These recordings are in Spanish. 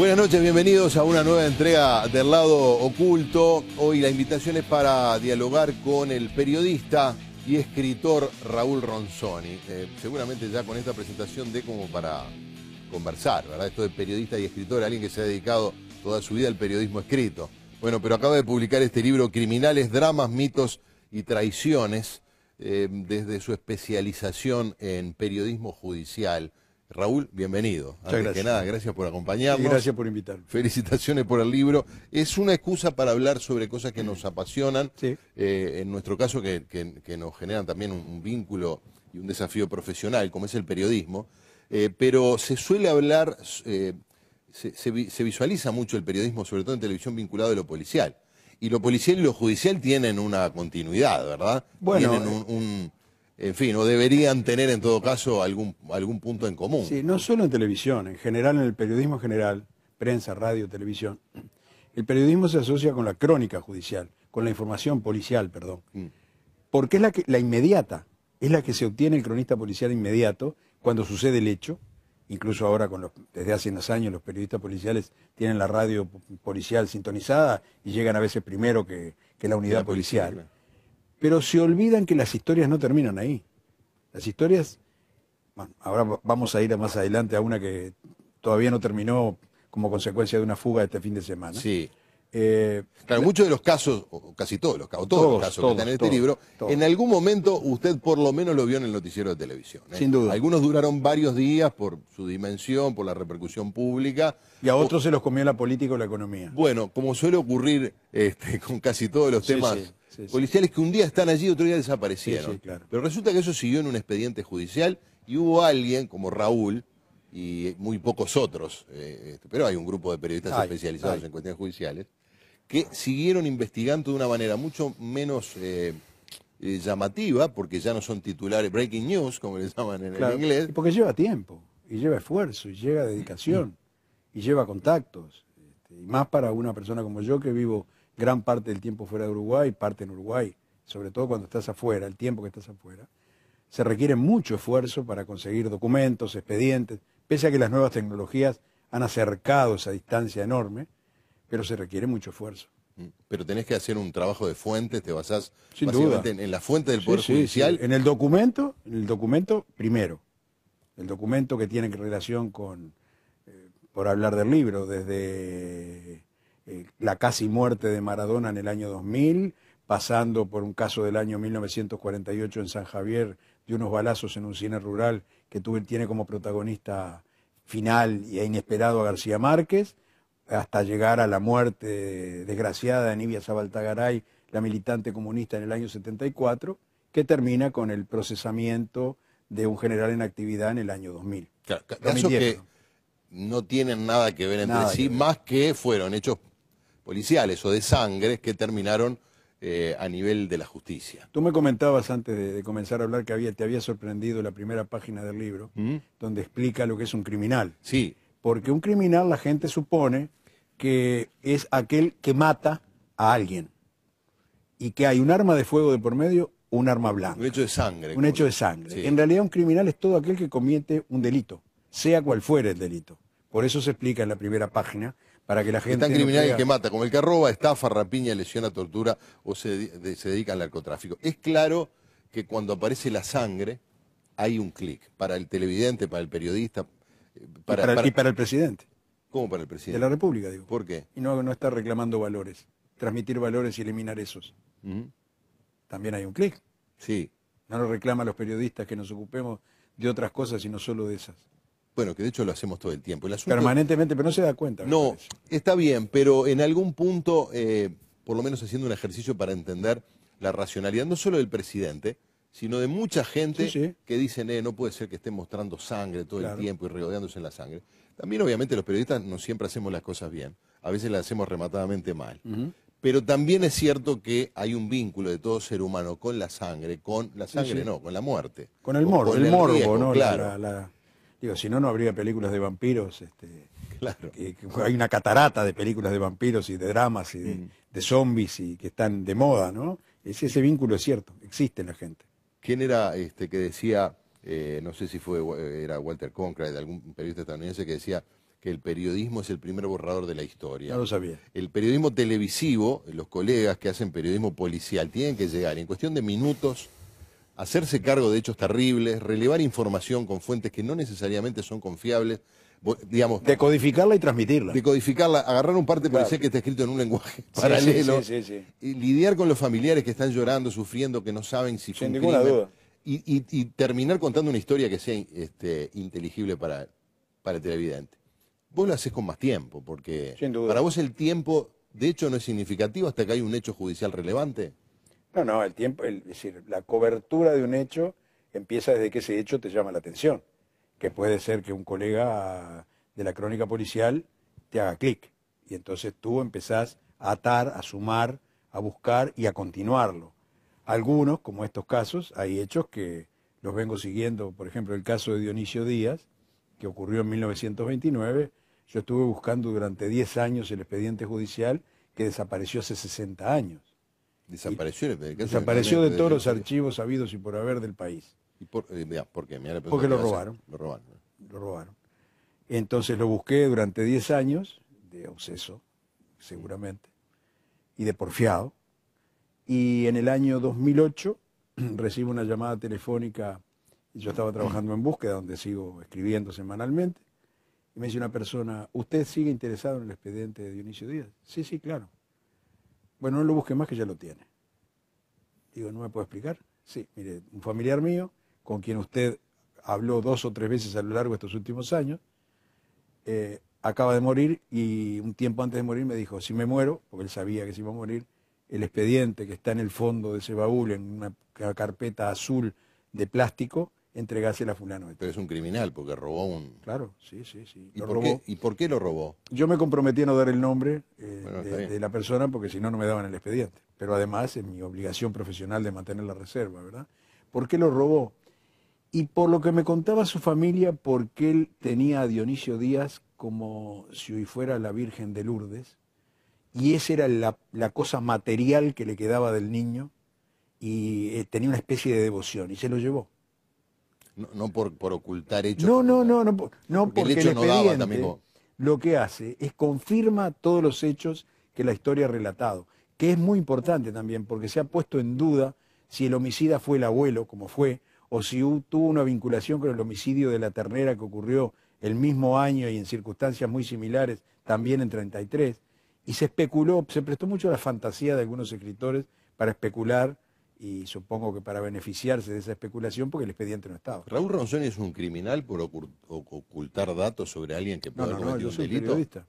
Buenas noches, bienvenidos a una nueva entrega del lado oculto. Hoy la invitación es para dialogar con el periodista y escritor Raúl Ronzoni. Eh, seguramente ya con esta presentación de como para conversar, ¿verdad? Esto de periodista y escritor, alguien que se ha dedicado toda su vida al periodismo escrito. Bueno, pero acaba de publicar este libro, Criminales, Dramas, Mitos y Traiciones, eh, desde su especialización en periodismo judicial. Raúl, bienvenido. Antes gracias. nada, gracias por acompañarnos. Y gracias por invitarme. Felicitaciones por el libro. Es una excusa para hablar sobre cosas que nos apasionan, eh, en nuestro caso que, nos generan también un, vínculo y un desafío profesional, como es el periodismo. Eh, pero se suele hablar, eh, se, visualiza mucho el periodismo, sobre todo en televisión, vinculado a lo policial. Y lo policial y lo judicial tienen una continuidad, ¿verdad? Bueno, tienen un en fin, o deberían tener en todo caso algún, punto en común. Sí, no solo en televisión, en general, en el periodismo general, prensa, radio, televisión, el periodismo se asocia con la crónica judicial, con la información policial, perdón, mm. porque es la, inmediata, es la que se obtiene el cronista policial inmediato cuando sucede el hecho, incluso ahora desde hace unos años los periodistas policiales tienen la radio policial sintonizada y llegan a veces primero que, la unidad policial. Pero se olvidan que las historias no terminan ahí. Las historias, bueno, ahora vamos a ir más adelante a una que todavía no terminó como consecuencia de una fuga este fin de semana. Sí. Eh, claro, muchos de los casos, o casi todos los casos, todos, los casos que están en este libro, en algún momento usted por lo menos lo vio en el noticiero de televisión. ¿eh? Sin duda. Algunos duraron varios días por su dimensión, por la repercusión pública. Y a otros se los comió la política o la economía. Bueno, como suele ocurrir este, con casi todos los temas policiales que un día están allí y otro día desaparecieron. Pero resulta que eso siguió en un expediente judicial y hubo alguien como Raúl y muy pocos otros, eh, este, pero hay un grupo de periodistas especializados en cuestiones judiciales, que siguieron investigando de una manera mucho menos eh, eh, llamativa, porque ya no son titulares breaking news, como le llaman en inglés. porque lleva tiempo, y lleva esfuerzo, y lleva dedicación, y lleva contactos, este, y más para una persona como yo que vivo gran parte del tiempo fuera de Uruguay, parte en Uruguay, sobre todo cuando estás afuera, el tiempo que estás afuera, se requiere mucho esfuerzo para conseguir documentos, expedientes, pese a que las nuevas tecnologías han acercado esa distancia enorme, pero se requiere mucho esfuerzo. Mm, pero tenés que hacer un trabajo de fuentes, te basás Sin duda. En, la fuente del Poder Judicial. En el documento, en el documento primero, el documento que tiene relación con, eh, por hablar del libro, desde eh, la casi muerte de Maradona en el año 2000, pasando por un caso del año 1948 en San Javier de unos balazos en un cine rural que tuve, tiene como protagonista final e inesperado a García Márquez, hasta llegar a la muerte desgraciada de Nibia Zabaltagaray, la militante comunista en el año 74, que termina con el procesamiento de un general en actividad en el año 2000. Claro, casos que no tienen nada que ver entre sí, más que fueron hechos policiales o de sangre que terminaron eh, a nivel de la justicia. Tú me comentabas antes de, comenzar a hablar que te había sorprendido la primera página del libro, ¿Mm? donde explica lo que es un criminal. Sí. Porque un criminal la gente supone que es aquel que mata a alguien y que hay un arma de fuego de por medio, un arma blanca. Un hecho de sangre. Un hecho de sangre. En realidad un criminal es todo aquel que comete un delito, sea cual fuere el delito. Por eso se explica en la primera página, para que la gente... Es tan criminal que mata, como el que roba, estafa, rapiña, lesiona, tortura o se, dedica al narcotráfico. Es claro que cuando aparece la sangre hay un clic para el televidente, para el periodista, eh, para, y para, el presidente. ¿Cómo para el presidente? De la República, digo. ¿Por qué? Y no, no está reclamando valores. Transmitir valores y eliminar esos. También hay un clic. Sí. No lo reclama los periodistas que nos ocupemos de otras cosas sino solo de esas. Bueno, que de hecho lo hacemos todo el tiempo. Permanentemente, pero no se da cuenta. No, está bien, pero en algún punto, eh, por lo menos haciendo un ejercicio para entender la racionalidad, no solo del presidente, sino de mucha gente que dicen, eh, no puede ser que esté mostrando sangre todo el tiempo y regodeándose en la sangre. También, obviamente, los periodistas no siempre hacemos las cosas bien, a veces las hacemos rematadamente mal. Pero también es cierto que hay un vínculo de todo ser humano con la sangre, con la sangre no, con la muerte. Con el morbo, el, morbo, ¿no? Claro. Digo, si no, no habría películas de vampiros. Este, claro. hay una catarata de películas de vampiros y de dramas y mm. de, zombies y que están de moda, ¿no? Es, ese vínculo es cierto, existe en la gente. ¿Quién era este que decía, eh, no sé si fue era Walter Cronkite, algún periodista estadounidense que decía que el periodismo es el primer borrador de la historia? No lo sabía. El periodismo televisivo, los colegas que hacen periodismo policial tienen que llegar en cuestión de minutos hacerse cargo de hechos terribles, relevar información con fuentes que no necesariamente son confiables, digamos... Decodificarla y transmitirla. Decodificarla, agarrar un parte claro. ser que está escrito en un lenguaje paralelo, y lidiar con los familiares que están llorando, sufriendo, que no saben si Sin ninguna duda. Y, y, y, terminar contando una historia que sea este, inteligible para, para el televidente. Vos lo haces con más tiempo, porque para vos el tiempo, de hecho, no es significativo hasta que hay un hecho judicial relevante. No, no, el tiempo, el, es decir, la cobertura de un hecho empieza desde que ese hecho te llama la atención, que puede ser que un colega de la crónica policial te haga clic y entonces tú empezás a atar, a sumar, a buscar y a continuarlo. Algunos, como estos casos, hay hechos que los vengo siguiendo, por ejemplo, el caso de Dionisio Díaz, que ocurrió en 1929, yo estuve buscando durante 10 años el expediente judicial que desapareció hace 60 años. Desapareció Desapareció de todos los archivos habidos y por haber del país. ¿Y por, eh, ¿por qué? Porque lo robaron. Lo robaron. Lo robaron. Entonces lo busqué durante 10 años, de obseso, seguramente, y de porfiado. Y en el año 2008 recibo una llamada telefónica. Yo estaba trabajando en búsqueda, donde sigo escribiendo semanalmente. Y me dice una persona, ¿usted sigue interesado en el expediente de Dionisio Díaz? Sí, sí, claro. Bueno, no lo busque más que ya lo tiene. Digo, ¿no me puedo explicar? Sí, mire, un familiar mío, con quien usted habló dos o tres veces a lo largo de estos últimos años, eh, acaba de morir y un tiempo antes de morir me dijo, si me muero, porque él sabía que se iba a morir, el expediente que está en el fondo de ese baúl, en una carpeta azul de plástico, entregase a fulano. Pero es un criminal porque robó un... Claro, sí, sí, sí. ¿Y, por, Qué, ¿y por qué lo robó? Yo me comprometí a no dar el nombre eh, de, la persona porque si no, no me daban el expediente. Pero además es mi obligación profesional de mantener la reserva, ¿verdad? ¿Por qué lo robó? Y por lo que me contaba su familia, porque él tenía a Dionisio Díaz como si hoy fuera la Virgen de Lourdes, y esa era la, cosa material que le quedaba del niño, y eh, tenía una especie de devoción, y se lo llevó. No, por, por, ocultar hechos. No, no, no, no, no porque, el, lo que hace es confirma todos los hechos que la historia ha relatado, que es muy importante también porque se ha puesto en duda si el homicida fue el abuelo, como fue, o si tuvo una vinculación con el homicidio de la ternera que ocurrió el mismo año y en circunstancias muy similares, también en 33, y se especuló, se prestó mucho a la fantasía de algunos escritores para especular y supongo que para beneficiarse de esa especulación porque el expediente no estaba. Raúl Ronsón es un criminal por ocultar datos sobre alguien que pueda no, yo un soy Periodista.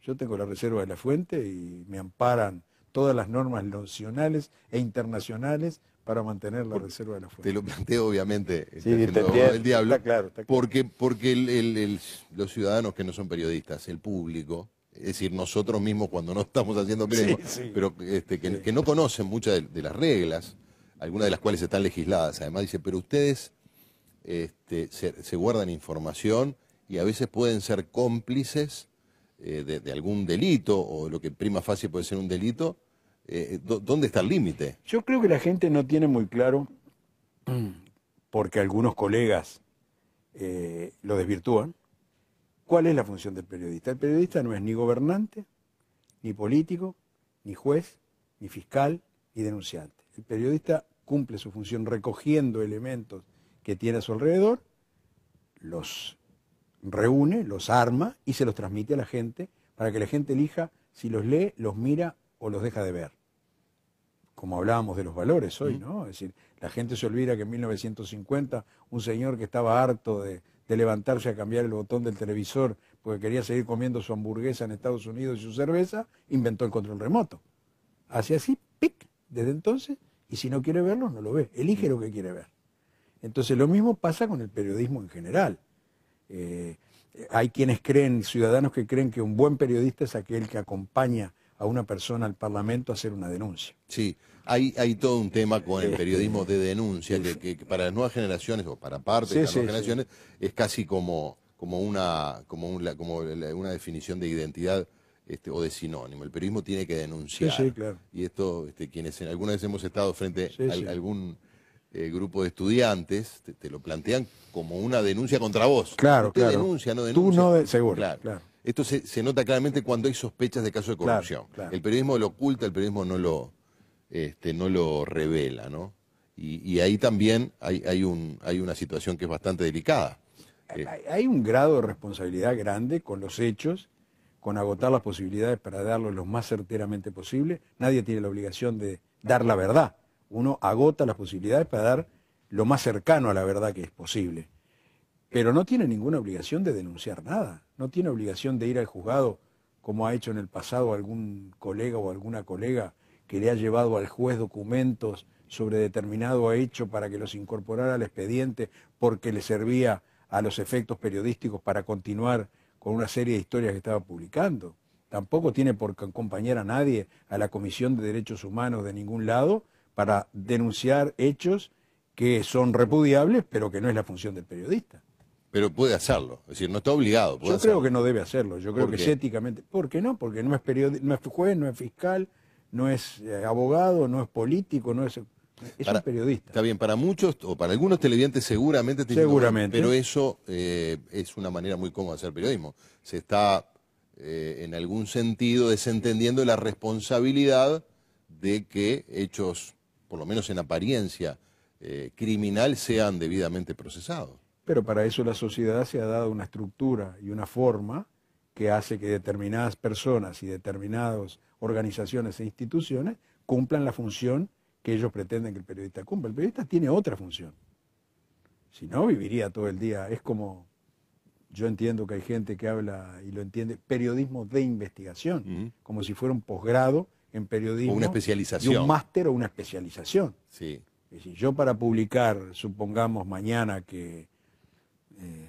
Yo tengo la reserva de la fuente y me amparan todas las normas nacionales e internacionales para mantener la reserva de la fuente. Te lo planteo obviamente este, el diablo, porque porque los ciudadanos que no son periodistas, el público es decir, nosotros mismos cuando no estamos haciendo pero este, que, no conocen muchas de, las reglas, algunas de las cuales están legisladas. Además dice, pero ustedes este, se, guardan información y a veces pueden ser cómplices eh, de, algún delito o lo que prima fácil puede ser un delito. Eh, ¿Dónde está el límite? Yo creo que la gente no tiene muy claro, porque algunos colegas eh, lo desvirtúan ¿Cuál es la función del periodista? El periodista no es ni gobernante, ni político, ni juez, ni fiscal, ni denunciante. El periodista cumple su función recogiendo elementos que tiene a su alrededor, los reúne, los arma y se los transmite a la gente para que la gente elija si los lee, los mira o los deja de ver. Como hablábamos de los valores hoy, ¿no? Es decir, la gente se olvida que en 1950 un señor que estaba harto de, de levantarse a cambiar el botón del televisor porque quería seguir comiendo su hamburguesa en Estados Unidos y su cerveza, inventó el control remoto. Hace así, pic, desde entonces, y si no quiere verlo, no lo ve, elige lo que quiere ver. Entonces lo mismo pasa con el periodismo en general. Eh, hay quienes creen, ciudadanos que creen que un buen periodista es aquel que acompaña a una persona al Parlamento hacer una denuncia. Sí, hay, hay todo un tema con el eh, periodismo de eh, denuncia eh, que, para las nuevas generaciones o para parte de las nuevas generaciones es casi como, como, una, como, una definición de identidad este, o de sinónimo. El periodismo tiene que denunciar. Sí, sí, claro. Y esto, este, quienes en, alguna vez hemos estado frente a, algún grupo de estudiantes, te, lo plantean como una denuncia contra vos. Claro, claro. denuncia, no denuncia. Tú no, de... seguro. claro. Esto se, nota claramente cuando hay sospechas de casos de corrupción. El periodismo lo oculta, el periodismo no lo, este, no lo revela, ¿no? Y, ahí también hay, un, hay una situación que es bastante delicada. Eh, hay un grado de responsabilidad grande con los hechos, con agotar las posibilidades para darlo lo más certeramente posible. Nadie tiene la obligación de dar la verdad. Uno agota las posibilidades para dar lo más cercano a la verdad que es posible pero no tiene ninguna obligación de denunciar nada, no tiene obligación de ir al juzgado como ha hecho en el pasado algún colega o alguna colega que le ha llevado al juez documentos sobre determinado hecho para que los incorporara al expediente porque le servía a los efectos periodísticos para continuar con una serie de historias que estaba publicando. Tampoco tiene por qué acompañar a nadie a la Comisión de Derechos Humanos de ningún lado para denunciar hechos que son repudiables, pero que no es la función del periodista. Pero puede hacerlo, es decir, no está obligado. yo creo que no debe hacerlo, yo creo que es éticamente. ¿Por qué no? Porque no es, no es juez, no es fiscal, no es eh, abogado, no es político, no es... Es periodista. Está bien, para muchos o para algunos televidentes seguramente te Seguramente. pero eso eh, es una manera muy cómoda de hacer periodismo. Se está, eh, en algún sentido, desentendiendo la responsabilidad de que hechos, por lo menos en apariencia, criminal sean debidamente procesados pero para eso la sociedad se ha dado una estructura y una forma que hace que determinadas personas y determinadas organizaciones e instituciones cumplan la función que ellos pretenden que el periodista cumpla. El periodista tiene otra función. Si no, viviría todo el día. Es como, yo entiendo que hay gente que habla y lo entiende, periodismo de investigación, como si fuera un posgrado en periodismo. una especialización. Y un máster o una especialización. Sí. Es yo para publicar, supongamos mañana que eh,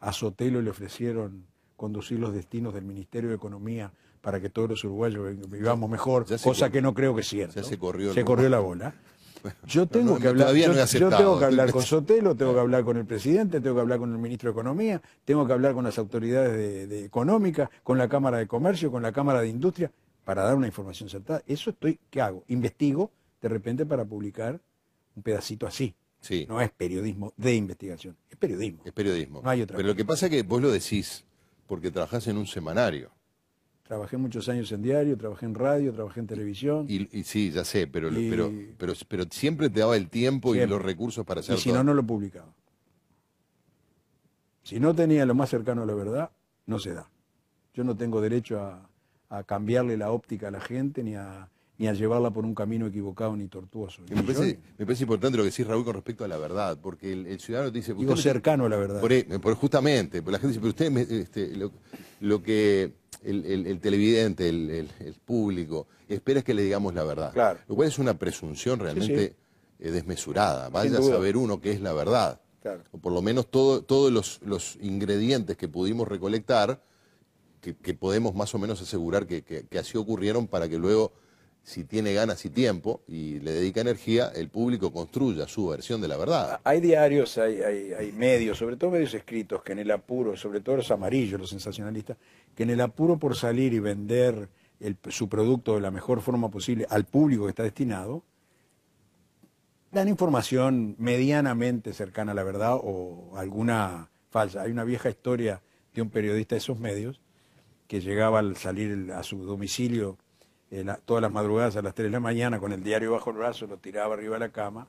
a Sotelo le ofrecieron conducir los destinos del Ministerio de Economía para que todos los uruguayos vivamos mejor, cosa que no creo que sea se corrió, la bola. yo tengo que hablar, con Sotelo, tengo que hablar con el presidente, tengo que hablar con el ministro de Economía, tengo que hablar con las autoridades de, económicas, con la Cámara de Comercio, con la Cámara de Industria, para dar una información sentada. Eso estoy, ¿qué hago? Investigo de repente para publicar un pedacito así. No es periodismo de investigación, es periodismo. Es periodismo. Pero lo que pasa es que vos lo decís, porque trabajás en un semanario. Trabajé muchos años en diario, trabajé en radio, trabajé en televisión. Y, sí, ya sé, pero, pero, pero, siempre te daba el tiempo y los recursos para hacerlo. Y si no, no lo publicaba. Si no tenía lo más cercano a la verdad, no se da. Yo no tengo derecho a, a cambiarle la óptica a la gente ni a ni a llevarla por un camino equivocado ni tortuoso. Me parece, importante lo que decís, Raúl, con respecto a la verdad, porque el, ciudadano te dice... Digo cercano a la verdad. E, justamente, la gente dice, pero usted, este, lo, que el, televidente, el, público, espera es que le digamos la verdad. Lo cual es una presunción realmente eh, desmesurada. Vaya a saber uno qué es la verdad. O por lo menos todos los, ingredientes que pudimos recolectar, que, podemos más o menos asegurar que así ocurrieron para que luego si tiene ganas y tiempo y le dedica energía, el público construya su versión de la verdad. Hay diarios, hay, medios, sobre todo medios escritos, que en el apuro, sobre todo los amarillos, los sensacionalistas, que en el apuro por salir y vender su producto de la mejor forma posible al público que está destinado, dan información medianamente cercana a la verdad o alguna falsa. Hay una vieja historia de un periodista de esos medios que llegaba al salir a su domicilio todas las madrugadas a las 3 de la mañana con el diario bajo el brazo, lo tiraba arriba de la cama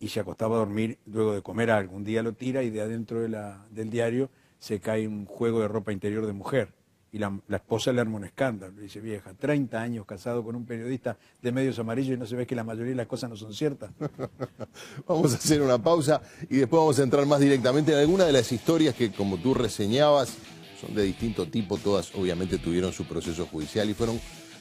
y se acostaba a dormir luego de comer algún día lo tira y de adentro del diario se cae un juego de ropa interior de mujer. Y la, esposa le arma un escándalo. dice, vieja, 30 años casado con un periodista de medios amarillos y no se ve que la mayoría de las cosas no son ciertas. vamos a hacer una pausa y después vamos a entrar más directamente en alguna de las historias que, como tú reseñabas, son de distinto tipo. Todas obviamente tuvieron su proceso judicial y fueron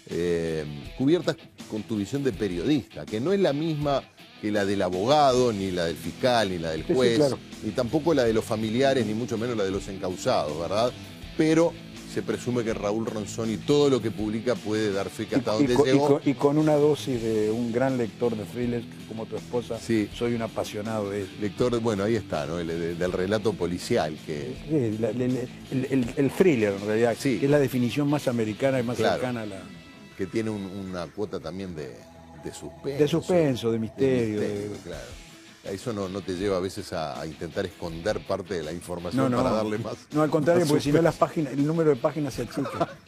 eh, cubiertas con tu visión de periodista, que no es la misma que la del abogado, ni la del fiscal, ni la del juez, ni tampoco la de los familiares, ni mucho menos la de los encausados, ¿verdad? Pero se presume que Raúl y todo lo que publica puede dar fe hasta y, donde y con, una dosis de un gran lector de thrillers como tu esposa, soy un apasionado de eso. Lector, bueno, ahí está, ¿no? del relato policial. que el, thriller, en realidad, sí. es la definición más americana y más cercana a la que tiene una cuota también de, de, suspenso. De suspenso, de misterio. Eso no, te lleva a veces a, intentar esconder parte de la información para darle más. No, al contrario, porque si no las páginas, el número de páginas se achica.